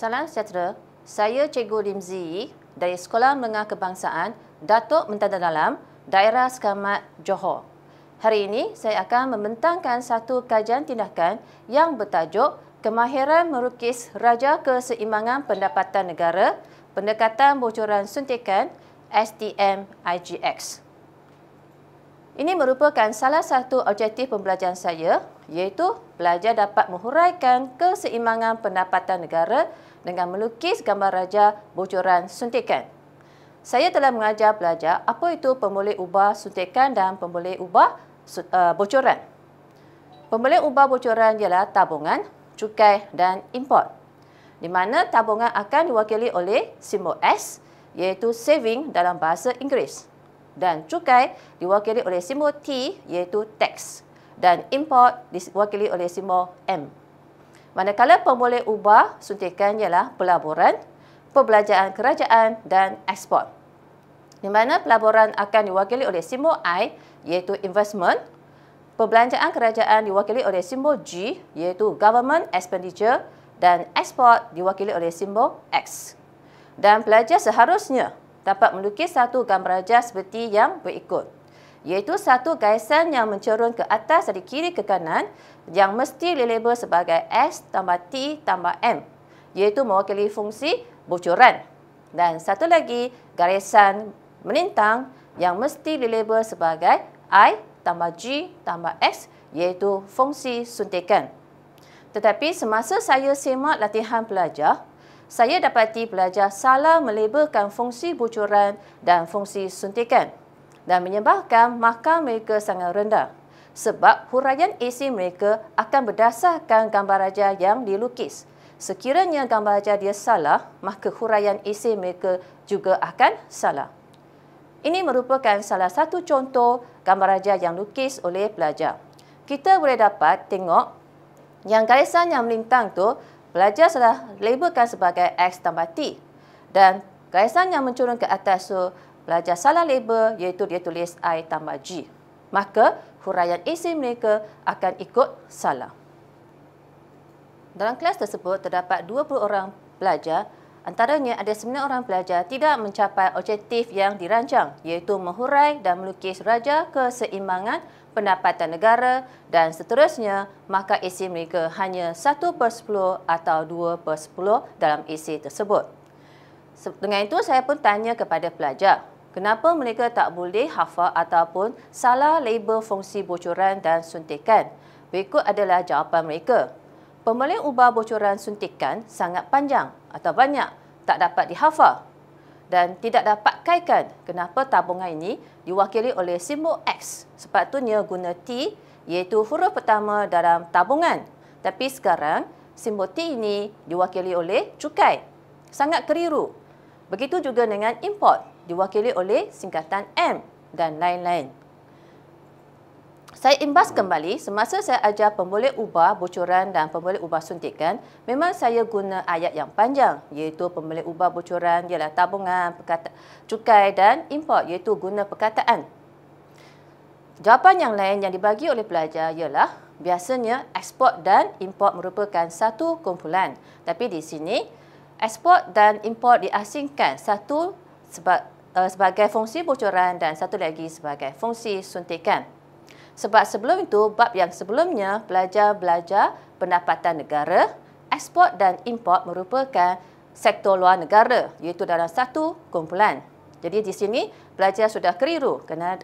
Salam sejahtera. Saya Cikgu Lim Zi dari Sekolah Menengah Kebangsaan Datuk Mentada Dalam, Daerah Skamat Johor. Hari ini saya akan membentangkan satu kajian tindakan yang bertajuk Kemahiran Merukis Raja Keseimbangan Pendapatan Negara Pendekatan Bocoran Suntikan STM IGX. Ini merupakan salah satu objektif pembelajaran saya iaitu pelajar dapat menghuraikan keseimbangan pendapatan negara dengan melukis gambar raja bocoran suntikan. Saya telah mengajar pelajar apa itu pemboleh ubah suntikan dan pemboleh ubah eh, bocoran. Pemboleh ubah bocoran ialah tabungan, cukai dan import. Di mana tabungan akan diwakili oleh simbol S iaitu saving dalam bahasa Inggeris dan cukai diwakili oleh simbol T iaitu tax dan import diwakili oleh simbol M manakala pemboleh ubah suntikan ialah pelaburan, pembelajaran kerajaan dan ekspor. Di mana pelaburan akan diwakili oleh simbol I iaitu investment, pembelajaran kerajaan diwakili oleh simbol G iaitu government expenditure dan ekspor diwakili oleh simbol X. Dan pelajar seharusnya dapat melukis satu gambar rajah seperti yang berikut iaitu satu garisan yang mencerun ke atas dari kiri ke kanan yang mesti dilabel sebagai S tambah T tambah M iaitu mewakili fungsi bocoran. Dan satu lagi garisan menintang yang mesti dilabel sebagai I tambah G tambah X iaitu fungsi suntikan. Tetapi semasa saya semak latihan pelajar, saya dapati pelajar salah melabelkan fungsi bocoran dan fungsi suntikan dan menyebabkan markah mereka sangat rendah sebab huraian AC mereka akan berdasarkan gambar raja yang dilukis. Sekiranya gambar raja dia salah, maka huraian AC mereka juga akan salah. Ini merupakan salah satu contoh gambar raja yang lukis oleh pelajar. Kita boleh dapat tengok yang garisan yang melintang tu pelajar telah labelkan sebagai X tambah T. Dan garisan yang mencurung ke atas tu Pelajar salah label iaitu dia tulis I tambah G. Maka huraian isi mereka akan ikut salah. Dalam kelas tersebut terdapat 20 orang pelajar antaranya ada 9 orang pelajar tidak mencapai objektif yang dirancang iaitu menghurai dan melukis raja keseimbangan pendapatan negara dan seterusnya maka isi mereka hanya 1 per 10 atau 2 per 10 dalam isi tersebut. Dengan itu, saya pun tanya kepada pelajar, kenapa mereka tak boleh hafal ataupun salah label fungsi bocoran dan suntikan? Berikut adalah jawapan mereka. Pemilihan ubah bocoran suntikan sangat panjang atau banyak, tak dapat dihafal dan tidak dapat kaitkan kenapa tabungan ini diwakili oleh simbol X. Sepatutnya guna T iaitu huruf pertama dalam tabungan. Tapi sekarang, simbol T ini diwakili oleh cukai. Sangat keriru. Begitu juga dengan import diwakili oleh singkatan M dan lain-lain. Saya imbas kembali semasa saya ajar pemboleh ubah bocoran dan pemboleh ubah suntikan memang saya guna ayat yang panjang iaitu pemboleh ubah bocoran ialah tabungan, cukai dan import iaitu guna perkataan. Jawapan yang lain yang dibagi oleh pelajar ialah biasanya ekspor dan import merupakan satu kumpulan tapi di sini Ekspor dan import diasingkan satu eh, sebagai fungsi bocoran dan satu lagi sebagai fungsi suntikan. Sebab sebelum itu, bab yang sebelumnya belajar-belajar pendapatan negara, ekspor dan import merupakan sektor luar negara iaitu dalam satu kumpulan. Jadi di sini belajar sudah keliru kerana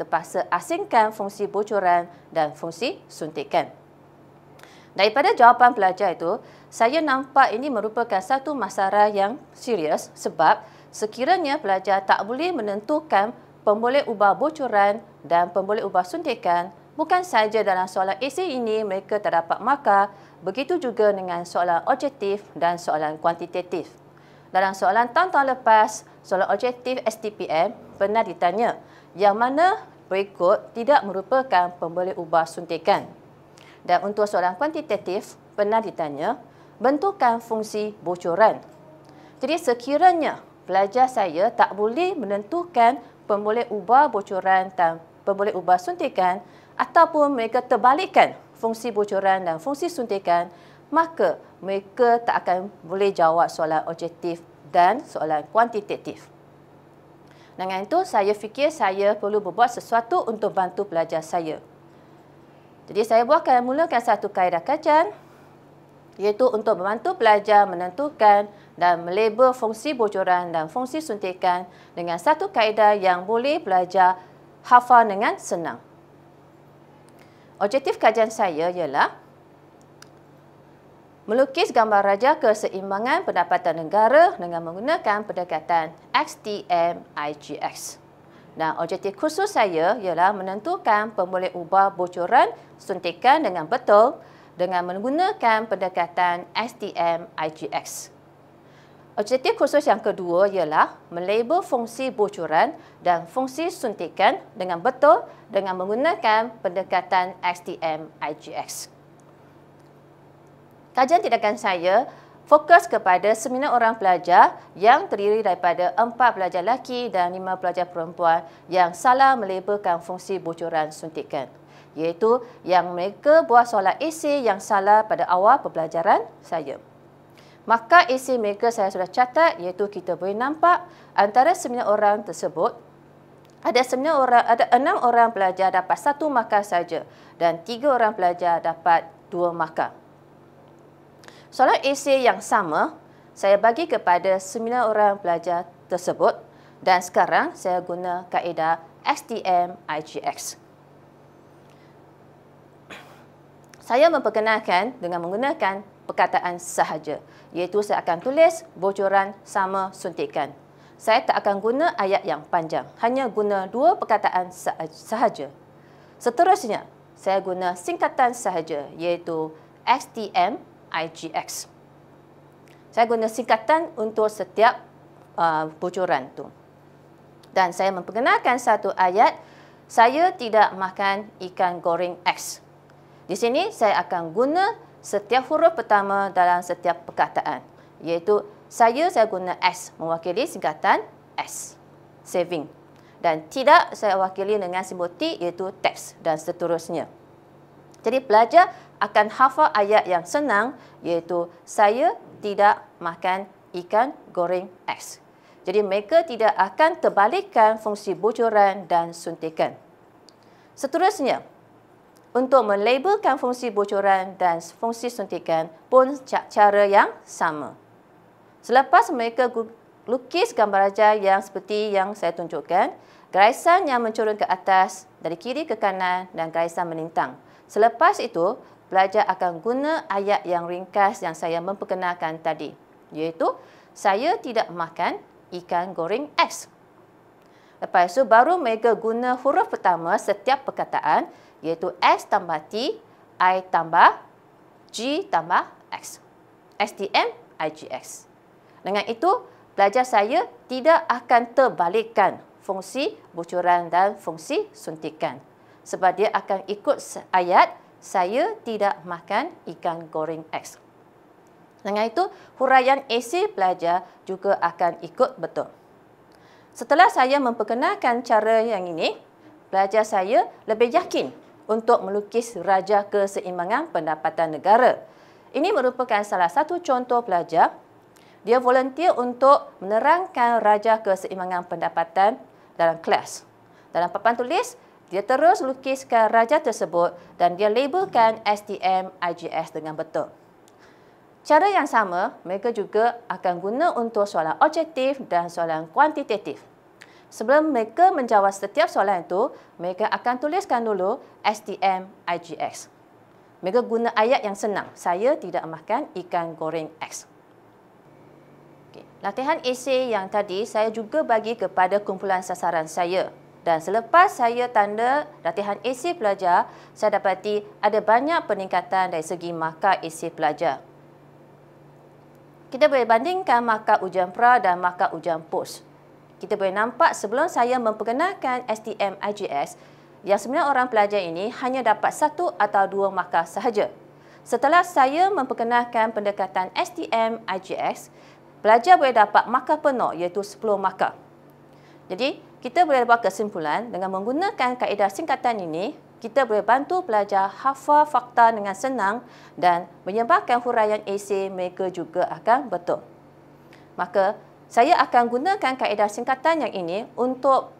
terpaksa asingkan fungsi bocoran dan fungsi suntikan. Daripada jawapan pelajar itu, saya nampak ini merupakan satu masalah yang serius sebab sekiranya pelajar tak boleh menentukan pemboleh ubah bocoran dan pemboleh ubah suntikan, bukan sahaja dalam soalan esei ini mereka terdapat maka begitu juga dengan soalan objektif dan soalan kuantitatif. Dalam soalan tahun-tahun lepas, soalan objektif STPM pernah ditanya yang mana berikut tidak merupakan pemboleh ubah suntikan. Dan untuk soalan kuantitatif, pernah ditanya, bentukan fungsi bocoran. Jadi sekiranya pelajar saya tak boleh menentukan pemboleh ubah bocoran dan pemboleh ubah suntikan ataupun mereka terbalikkan fungsi bocoran dan fungsi suntikan, maka mereka tak akan boleh jawab soalan objektif dan soalan kuantitatif. Dengan itu, saya fikir saya perlu berbuat sesuatu untuk bantu pelajar saya. Jadi saya akan mulakan satu kaedah kacang iaitu untuk membantu pelajar menentukan dan melabel fungsi bocoran dan fungsi suntikan dengan satu kaedah yang boleh pelajar hafal dengan senang. Objektif kajian saya ialah melukis gambar raja keseimbangan pendapatan negara dengan menggunakan pendekatan xtm dan objektif khusus saya ialah menentukan pemboleh ubah bocoran suntikan dengan betul dengan menggunakan pendekatan STM IGX. Objektif khusus yang kedua ialah melabel fungsi bocoran dan fungsi suntikan dengan betul dengan menggunakan pendekatan STM IGX. Kajian tindakan saya fokus kepada 9 orang pelajar yang terdiri daripada empat pelajar lelaki dan lima pelajar perempuan yang salah melabelkan fungsi bocoran suntikan iaitu yang mereka buat soalan isi yang salah pada awal pembelajaran saya. Maka isi mereka saya sudah catat iaitu kita boleh nampak antara 9 orang tersebut ada 9 orang ada 6 orang pelajar dapat satu markah saja dan tiga orang pelajar dapat dua markah. Soalan esei yang sama saya bagi kepada sembilan orang pelajar tersebut dan sekarang saya guna kaedah STM IGX. Saya memperkenalkan dengan menggunakan perkataan sahaja iaitu saya akan tulis bocoran sama suntikan. Saya tak akan guna ayat yang panjang, hanya guna dua perkataan sahaja. Seterusnya, saya guna singkatan sahaja iaitu STM IGX. Saya guna singkatan untuk setiap uh, bocoran tu. Dan saya memperkenalkan satu ayat, saya tidak makan ikan goreng X. Di sini saya akan guna setiap huruf pertama dalam setiap perkataan. Iaitu saya saya guna S mewakili singkatan S. Saving. Dan tidak saya wakili dengan simbol T iaitu tax dan seterusnya. Jadi pelajar akan hafal ayat yang senang iaitu saya tidak makan ikan goreng X. Jadi mereka tidak akan terbalikkan fungsi bocoran dan suntikan. Seterusnya, untuk melabelkan fungsi bocoran dan fungsi suntikan pun cara yang sama. Selepas mereka lukis gambar ajar yang seperti yang saya tunjukkan, garisan yang mencurun ke atas dari kiri ke kanan dan garisan melintang. Selepas itu, pelajar akan guna ayat yang ringkas yang saya memperkenalkan tadi iaitu saya tidak makan ikan goreng X. Lepas itu baru mereka guna huruf pertama setiap perkataan iaitu S tambah T, I tambah G tambah X. STM, IGX. Dengan itu, pelajar saya tidak akan terbalikkan fungsi bucuran dan fungsi suntikan sebab dia akan ikut ayat saya tidak makan ikan goreng X. Dengan itu, huraian AC pelajar juga akan ikut betul. Setelah saya memperkenalkan cara yang ini, pelajar saya lebih yakin untuk melukis raja keseimbangan pendapatan negara. Ini merupakan salah satu contoh pelajar. Dia volunteer untuk menerangkan raja keseimbangan pendapatan dalam kelas. Dalam papan tulis, dia terus lukiskan raja tersebut dan dia labelkan STM IGS dengan betul. Cara yang sama, mereka juga akan guna untuk soalan objektif dan soalan kuantitatif. Sebelum mereka menjawab setiap soalan itu, mereka akan tuliskan dulu STM IGS. Mereka guna ayat yang senang. Saya tidak makan ikan goreng X. Latihan esei yang tadi saya juga bagi kepada kumpulan sasaran saya dan selepas saya tanda latihan AC pelajar, saya dapati ada banyak peningkatan dari segi markah AC pelajar. Kita boleh bandingkan markah ujian pra dan markah ujian post. Kita boleh nampak sebelum saya memperkenalkan STM IGS, yang sebenarnya orang pelajar ini hanya dapat satu atau dua markah sahaja. Setelah saya memperkenalkan pendekatan STM IGS, pelajar boleh dapat markah penuh iaitu 10 markah. Jadi, kita boleh buat kesimpulan dengan menggunakan kaedah singkatan ini, kita boleh bantu pelajar hafal fakta dengan senang dan menyebabkan huraian esei mereka juga akan betul. Maka, saya akan gunakan kaedah singkatan yang ini untuk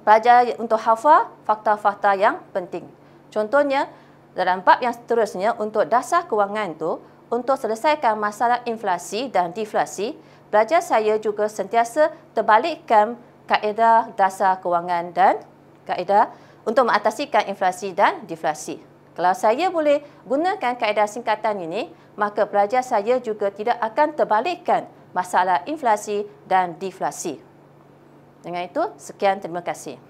pelajar untuk hafal fakta-fakta yang penting. Contohnya, dalam bab yang seterusnya untuk dasar kewangan itu, untuk selesaikan masalah inflasi dan deflasi, pelajar saya juga sentiasa terbalikkan kaedah dasar kewangan dan kaedah untuk mengatasikan inflasi dan deflasi. Kalau saya boleh gunakan kaedah singkatan ini, maka pelajar saya juga tidak akan terbalikkan masalah inflasi dan deflasi. Dengan itu, sekian terima kasih.